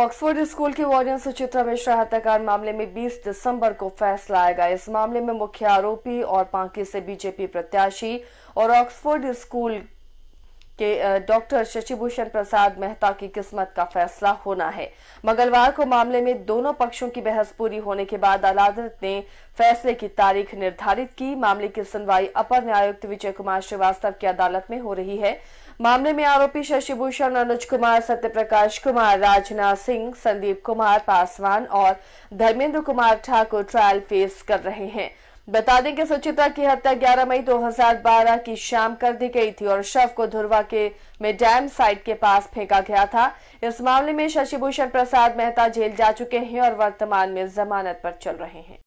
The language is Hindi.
ऑक्सफोर्ड स्कूल की वार्डन सुचित्रा मिश्रा हत्याकांड मामले में 20 दिसंबर को फैसला आएगा इस मामले में मुख्य आरोपी और पांकी से बीजेपी प्रत्याशी और ऑक्सफोर्ड स्कूल कि डॉक्टर शशिभूषण प्रसाद मेहता की किस्मत का फैसला होना है मंगलवार को मामले में दोनों पक्षों की बहस पूरी होने के बाद अदालत ने फैसले की तारीख निर्धारित की मामले की सुनवाई अपर न्यायुक्त विजय कुमार श्रीवास्तव की अदालत में हो रही है मामले में आरोपी शशिभूषण अनुज कुमार सत्यप्रकाश कुमार राजनाथ सिंह संदीप कुमार पासवान और धर्मेंद्र कुमार ठाकुर ट्रायल फेस कर रहे हैं बता दें कि सुचिता की हत्या 11 मई 2012 की शाम कर दी गई थी और शव को धुरवा के में डैम साइट के पास फेंका गया था इस मामले में शशिभूषण प्रसाद मेहता जेल जा चुके हैं और वर्तमान में जमानत पर चल रहे हैं